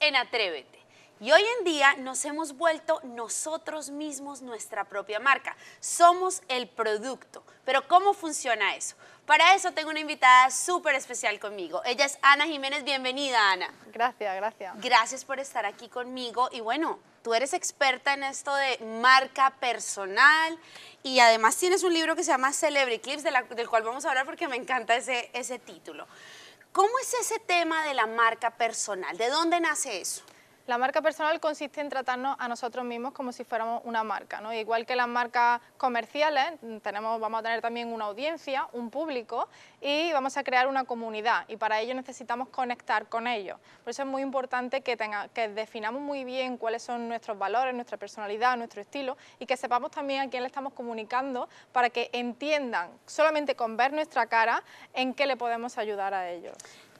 en Atrévete. Y hoy en día nos hemos vuelto nosotros mismos nuestra propia marca. Somos el producto. Pero ¿cómo funciona eso? Para eso tengo una invitada súper especial conmigo. Ella es Ana Jiménez. Bienvenida, Ana. Gracias, gracias. Gracias por estar aquí conmigo. Y bueno, tú eres experta en esto de marca personal y además tienes un libro que se llama Celebrity Clips, del cual vamos a hablar porque me encanta ese, ese título. ¿Cómo es ese tema de la marca personal? ¿De dónde nace eso? La marca personal consiste en tratarnos a nosotros mismos como si fuéramos una marca, Igual que las marcas comerciales, tenemos, vamos a tener también una audiencia, un público y vamos a crear una comunidad y para ello necesitamos conectar con ellos. Por eso es muy importante que, que definamos muy bien cuáles son nuestros valores, nuestra personalidad, nuestro estilo y que sepamos también a quién le estamos comunicando para que entiendan solamente con ver nuestra cara en qué le podemos ayudar a ellos.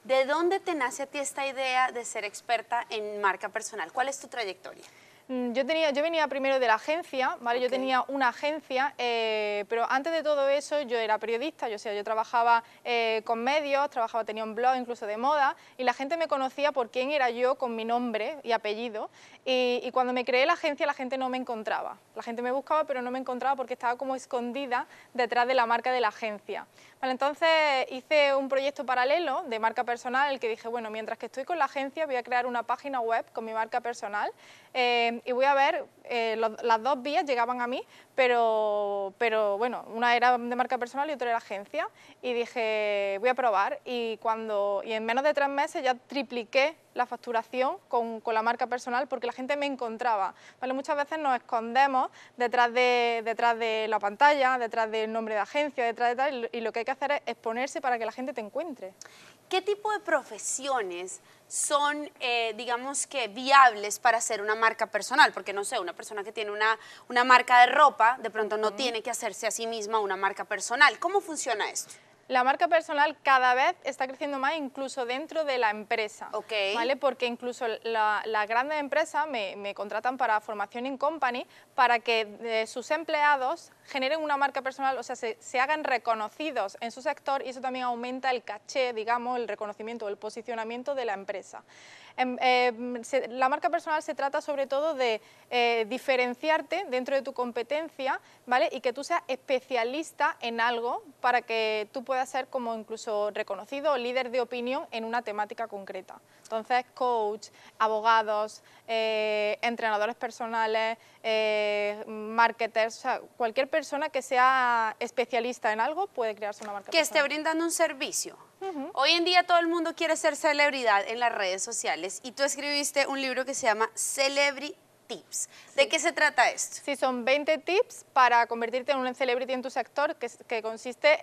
¿De dónde te nace a ti esta idea de ser experta en marca personal? ¿Cuál es tu trayectoria? Mm, yo, tenía, yo venía primero de la agencia, ¿vale? Yo tenía una agencia, eh, pero antes de todo eso yo era periodista, yo, sea, yo trabajaba eh, con medios, trabajaba, tenía un blog incluso de moda, y la gente me conocía por quién era yo con mi nombre y apellido, y, cuando me creé la agencia la gente no me encontraba, la gente me buscaba pero no me encontraba porque estaba como escondida detrás de la marca de la agencia, entonces hice un proyecto paralelo de marca personal, el que dije, bueno, mientras que estoy con la agencia voy a crear una página web con mi marca personal eh, y voy a ver, eh, las dos vías llegaban a mí, pero, pero bueno, una era de marca personal y otra era agencia y dije, voy a probar y, cuando, y en menos de tres meses ya tripliqué la facturación con, la marca personal porque la gente me encontraba. Muchas veces nos escondemos detrás de, detrás de la pantalla, detrás del nombre de agencia, detrás de tal, y lo que hay que hacer es exponerse para que la gente te encuentre. ¿Qué tipo de profesiones son, eh, digamos que, viables para hacer una marca personal? Porque, no sé, una persona que tiene una, marca de ropa, de pronto no tiene que hacerse a sí misma una marca personal. ¿Cómo funciona esto? La marca personal cada vez está creciendo más incluso dentro de la empresa, ¿vale? Porque incluso las la grandes empresas me, contratan para formación in company para que sus empleados generen una marca personal, o sea, se, se, hagan reconocidos en su sector y eso también aumenta el caché, digamos, el reconocimiento, el posicionamiento de la empresa. Em, em, la marca personal se trata sobre todo de eh, diferenciarte dentro de tu competencia, ¿vale? Y que tú seas especialista en algo para que tú puedas ser como incluso reconocido líder de opinión en una temática concreta. Entonces, coach, abogados, eh, entrenadores personales, eh, marketers, cualquier persona que sea especialista en algo puede crearse una marca personal. Que esté brindando un servicio. Hoy en día todo el mundo quiere ser celebridad en las redes sociales y tú escribiste un libro que se llama Celebrity tips. ¿De qué se trata esto? Sí, son 20 tips para convertirte en un celebrity en tu sector, que, consiste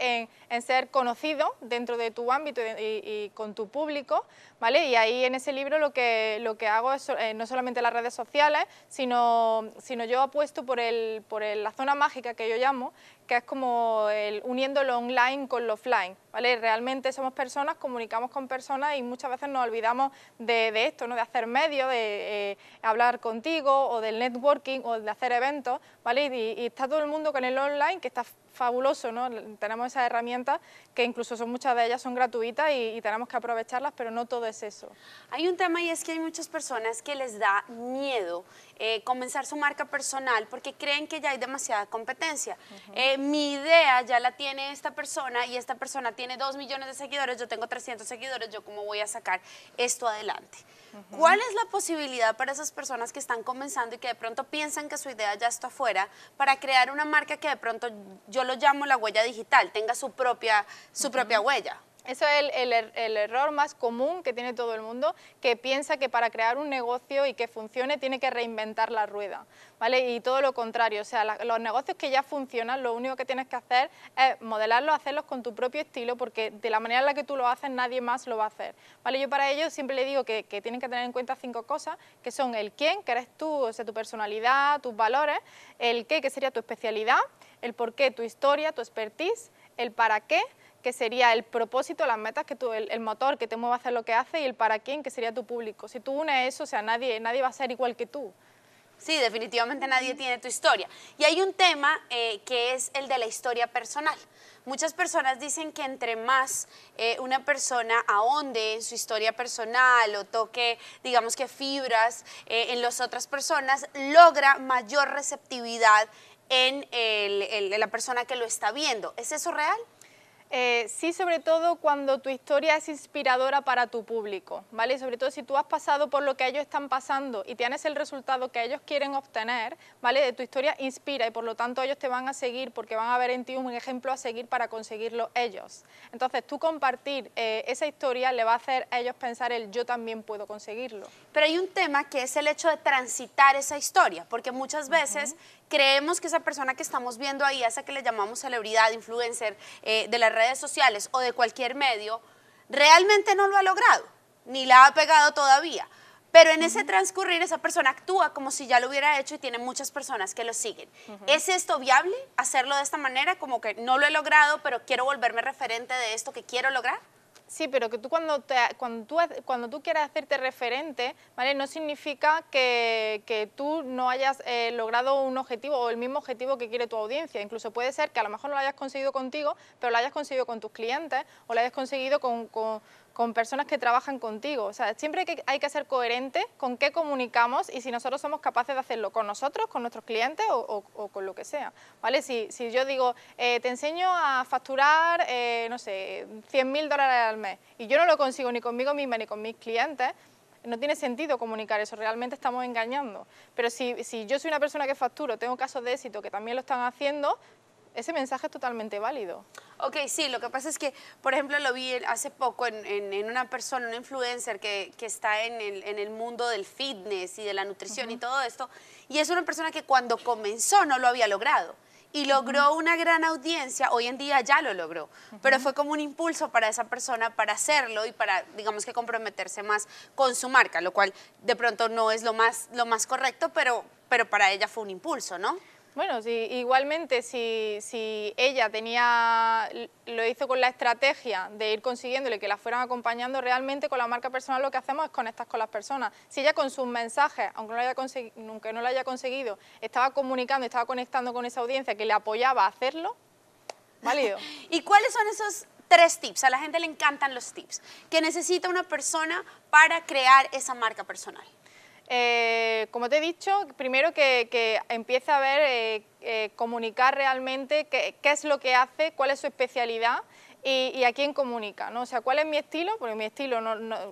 en, ser conocido dentro de tu ámbito y, con tu público, ¿vale? Y ahí en ese libro lo que, lo que hago es eh, no solamente las redes sociales, sino, sino yo apuesto por, el, por la zona mágica que yo llamo, que es como el, uniendo lo online con lo offline, ¿vale? Realmente somos personas, comunicamos con personas y muchas veces nos olvidamos de, esto, ¿no? De hacer medios, de eh, hablar contigo o del networking o de hacer eventos, ¿vale? y, está todo el mundo con el online que está fabuloso, ¿no? Tenemos esas herramientas que incluso son muchas de ellas son gratuitas y, tenemos que aprovecharlas, pero no todo es eso. Hay un tema y es que hay muchas personas que les da miedo eh, comenzar su marca personal porque creen que ya hay demasiada competencia. Eh, mi idea ya la tiene esta persona y esta persona tiene dos millones de seguidores, yo tengo 300 seguidores, yo cómo voy a sacar esto adelante. ¿Cuál es la posibilidad para esas personas que están comenzando y que de pronto piensan que su idea ya está afuera para crear una marca que de pronto yo lo llamo la huella digital, tenga su propia huella? Eso es er, el, error más común que tiene todo el mundo, que piensa que para crear un negocio y que funcione tiene que reinventar la rueda, ¿vale? Y todo lo contrario, o sea, los negocios que ya funcionan, lo único que tienes que hacer es modelarlos, hacerlos con tu propio estilo, porque de la manera en la que tú lo haces, nadie más lo va a hacer, ¿vale? Yo para ello siempre le digo que, que tienen que tener en cuenta cinco cosas, que son el quién, que eres tú, o sea, tu personalidad, tus valores, el qué, que sería tu especialidad, el por qué, tu historia, tu expertise, el para qué, que sería el propósito, las metas, que el, motor que te mueve a hacer lo que hace y el para quién, que sería tu público. Si tú unes eso, o sea, nadie, nadie va a ser igual que tú. Sí, definitivamente nadie tiene tu historia. Y hay un tema eh, que es el de la historia personal. Muchas personas dicen que entre más eh, una persona ahonde en su historia personal o toque, digamos que fibras eh, en las otras personas, logra mayor receptividad en la persona que lo está viendo. ¿Es eso real? Eh, sí, sobre todo cuando tu historia es inspiradora para tu público, ¿vale? Sobre todo si tú has pasado por lo que ellos están pasando y tienes el resultado que ellos quieren obtener, ¿vale? De tu historia inspira y por lo tanto ellos te van a seguir porque van a ver en ti un ejemplo a seguir para conseguirlo ellos. Entonces tú compartir eh, esa historia le va a hacer a ellos pensar el yo también puedo conseguirlo. Pero hay un tema que es el hecho de transitar esa historia, porque muchas veces creemos que esa persona que estamos viendo ahí, esa que le llamamos celebridad, influencer, eh, de las redes sociales o de cualquier medio, realmente no lo ha logrado, ni la ha pegado todavía. Pero en ese transcurrir esa persona actúa como si ya lo hubiera hecho y tiene muchas personas que lo siguen. ¿Es esto viable hacerlo de esta manera? Como que no lo he logrado, pero quiero volverme referente de esto que quiero lograr. Sí, pero que tú cuando, te, cuando, tú, cuando tú quieras hacerte referente, ¿vale? No significa que, que tú no hayas eh, logrado un objetivo o el mismo objetivo que quiere tu audiencia. Incluso puede ser que a lo mejor no lo hayas conseguido contigo, pero lo hayas conseguido con tus clientes o lo hayas conseguido con con personas que trabajan contigo. O sea, siempre hay que, hay que ser coherente con qué comunicamos y si nosotros somos capaces de hacerlo con nosotros, con nuestros clientes o, con lo que sea. ¿vale? Si, si yo digo, eh, te enseño a facturar, eh, no sé, 100.000 dólares al mes y yo no lo consigo ni conmigo misma ni con mis clientes, no tiene sentido comunicar eso, realmente estamos engañando. Pero si, si, yo soy una persona que facturo, tengo casos de éxito que también lo están haciendo, ese mensaje es totalmente válido. Ok, sí, lo que pasa es que, por ejemplo, lo vi hace poco en, una persona, un influencer que, está en el, mundo del fitness y de la nutrición y todo esto, y es una persona que cuando comenzó no lo había logrado y logró una gran audiencia, hoy en día ya lo logró, pero fue como un impulso para esa persona para hacerlo y para, digamos que comprometerse más con su marca, lo cual de pronto no es lo más, lo más correcto, pero, pero para ella fue un impulso, ¿no? Bueno, igualmente si, ella tenía, lo hizo con la estrategia de ir consiguiéndole que la fueran acompañando, realmente con la marca personal lo que hacemos es conectar con las personas. Si ella con sus mensajes, aunque no lo haya, no haya conseguido, estaba comunicando, estaba conectando con esa audiencia que le apoyaba a hacerlo, válido. ¿Y cuáles son esos tres tips? A la gente le encantan los tips. que necesita una persona para crear esa marca personal? Eh, como te he dicho, primero que, empiece a ver, eh, eh, comunicar realmente qué, es lo que hace, cuál es su especialidad y, a quién comunica, ¿no? O sea, ¿cuál es mi estilo? Porque mi estilo,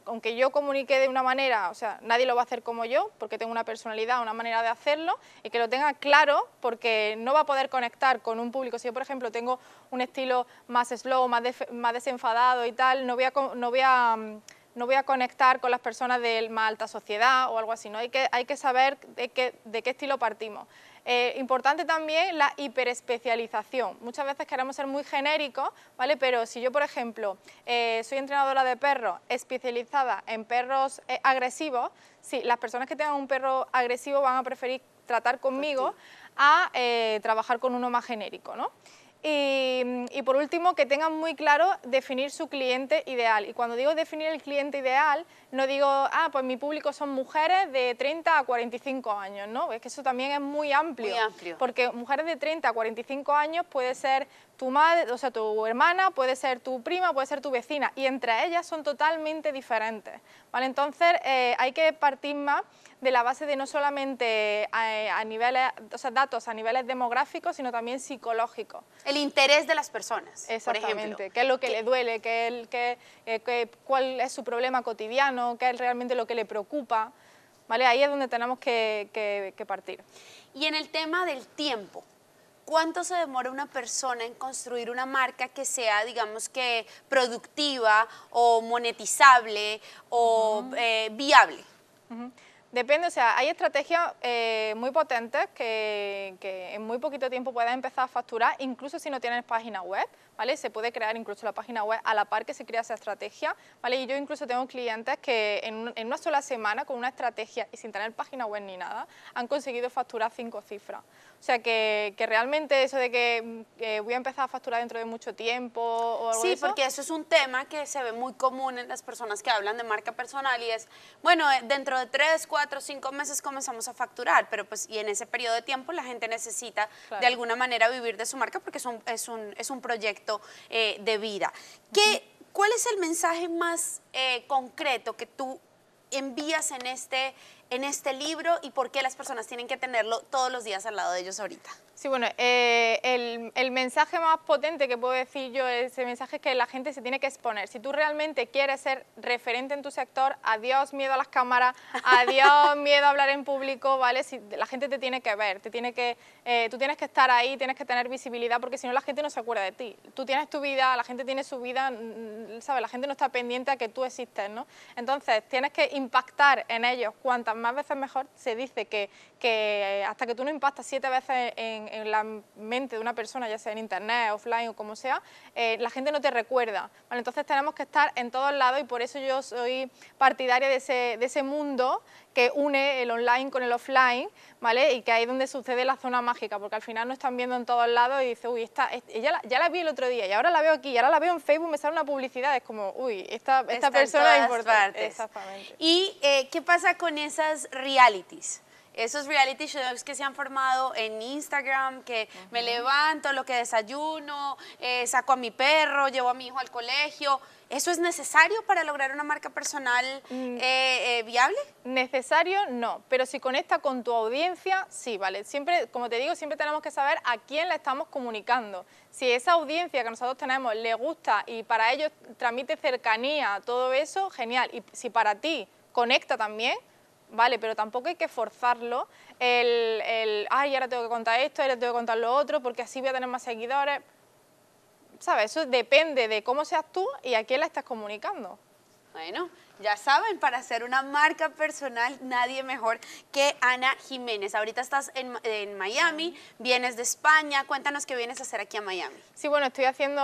aunque yo comunique de una manera, o sea, nadie lo va a hacer como yo, porque tengo una personalidad, una manera de hacerlo, y que lo tenga claro, porque no va a poder conectar con un público. Si yo, por ejemplo, tengo un estilo más slow, más, más desenfadado y tal, no voy a... No voy a mm, no voy a conectar con las personas de más alta sociedad o algo así, ¿no? Hay que, saber de qué, estilo partimos. Eh, importante también la hiperespecialización. Muchas veces queremos ser muy genéricos, ¿vale? Pero si yo, por ejemplo, eh, soy entrenadora de perros especializada en perros eh, agresivos, sí, las personas que tengan un perro agresivo van a preferir tratar conmigo a trabajar con uno más genérico, ¿no? Y, por último, que tengan muy claro definir su cliente ideal. Y cuando digo definir el cliente ideal, no digo, ah, pues mi público son mujeres de 30 a 45 años, ¿no? Es que eso también es muy amplio. Muy amplio. Porque mujeres de 30 a 45 años puede ser tu madre, o sea, tu hermana, puede ser tu prima, puede ser tu vecina, y entre ellas son totalmente diferentes. ¿vale? Entonces eh, hay que partir más de la base de no solamente eh, a, o datos a niveles demográficos, sino también psicológicos. El interés de las personas, Exactamente, por ejemplo. qué es lo que, le duele, eh, qué, cuál es su problema cotidiano, qué es realmente lo que le preocupa. ¿vale? Ahí es donde tenemos que, que partir. Y en el tema del tiempo, ¿Cuánto se demora una persona en construir una marca que sea, digamos que, productiva o monetizable o eh, viable? Depende, o sea, hay estrategias eh, muy potentes que, en muy poquito tiempo puedan empezar a facturar, incluso si no tienes página web, se puede crear incluso la página web a la par que se crea esa estrategia, ¿vale? Y yo incluso tengo clientes que en, una sola semana con una estrategia y sin tener página web ni nada, han conseguido facturar cinco cifras. O sea que, realmente eso de que, voy a empezar a facturar dentro de mucho tiempo o Sí, porque eso es un tema que se ve muy común en las personas que hablan de marca personal y es, bueno, eh, dentro de tres, cuatro, cinco meses comenzamos a facturar, pero pues y en ese periodo de tiempo la gente necesita de alguna manera vivir de su marca porque es un, es un proyecto eh, de vida. ¿Qué, ¿Cuál es el mensaje más eh, concreto que tú envías en este, en este libro y por qué las personas tienen que tenerlo todos los días al lado de ellos ahorita? Sí, bueno, eh, el mensaje más potente que puedo decir yo, ese mensaje es que la gente se tiene que exponer. Si tú realmente quieres ser referente en tu sector, adiós miedo a las cámaras, adiós miedo a hablar en público, ¿vale? Si, la gente te tiene que ver, te tiene que, eh, tú tienes que estar ahí, tienes que tener visibilidad, porque si no la gente no se acuerda de ti. Tú tienes tu vida, la gente tiene su vida, sabe La gente no está pendiente a que tú existes, ¿no? Entonces, tienes que impactar en ellos cuantas más veces mejor. Se dice que, eh, hasta que tú no impactas siete veces en, en la mente de una persona, ya sea en internet, offline o como sea, eh, la gente no te recuerda. entonces tenemos que estar en todos lados y por eso yo soy partidaria de ese, de ese mundo que une el online con el offline, ¿vale? Y que ahí es donde sucede la zona mágica, porque al final nos están viendo en todos lados y dice, uy, esta, ella ya la vi el otro día y ahora la veo aquí, y ahora la veo en Facebook, me sale una publicidad, es como, uy, esta, esta persona es importante. ¿Y eh, qué pasa con esas realities? esos reality shows que se han formado en Instagram, que me levanto, lo que desayuno, eh, saco a mi perro, llevo a mi hijo al colegio. ¿Eso es necesario para lograr una marca personal mm. eh, eh, viable? Necesario no, pero si conecta con tu audiencia, sí, ¿vale? Siempre, como te digo, siempre tenemos que saber a quién la estamos comunicando. Si esa audiencia que nosotros tenemos le gusta y para ellos transmite cercanía, todo eso, genial. Y si para ti conecta también, vale, pero tampoco hay que forzarlo, el, el, ay, ahora tengo que contar esto, ahora tengo que contar lo otro, porque así voy a tener más seguidores. ¿Sabes? Eso depende de cómo seas tú y a quién la estás comunicando. Bueno, ya saben, para hacer una marca personal, nadie mejor que Ana Jiménez. Ahorita estás en, Miami, vienes de España. Cuéntanos qué vienes a hacer aquí a Miami. Sí, bueno, estoy haciendo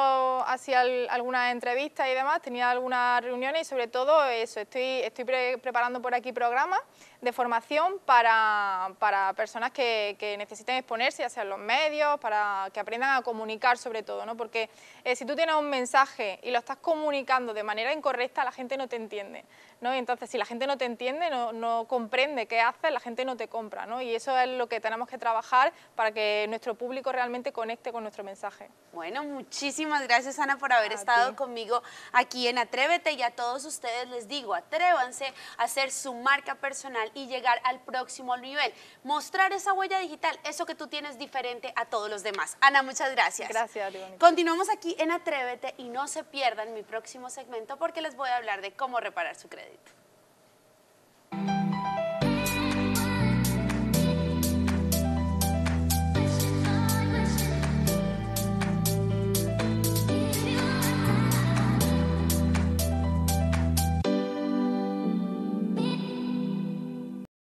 así algunas entrevistas y demás. Tenía algunas reuniones y sobre todo eso, estoy, estoy preparando por aquí programas de formación para, para personas que, necesiten exponerse, ya los medios, para que aprendan a comunicar sobre todo, ¿no? Porque eh, si tú tienes un mensaje y lo estás comunicando de manera incorrecta, la gente no te entiende entonces, si la gente no te entiende, no, comprende qué haces, la gente no te compra, ¿no? Y eso es lo que tenemos que trabajar para que nuestro público realmente conecte con nuestro mensaje. Bueno, muchísimas gracias, Ana, por haber estado conmigo aquí en Atrévete. Y a todos ustedes les digo, atrévanse a hacer su marca personal y llegar al próximo nivel. Mostrar esa huella digital, eso que tú tienes diferente a todos los demás. Ana, muchas gracias. Gracias, Continuamos aquí en Atrévete y no se pierdan mi próximo segmento porque les voy a hablar de cómo reparar su crédito.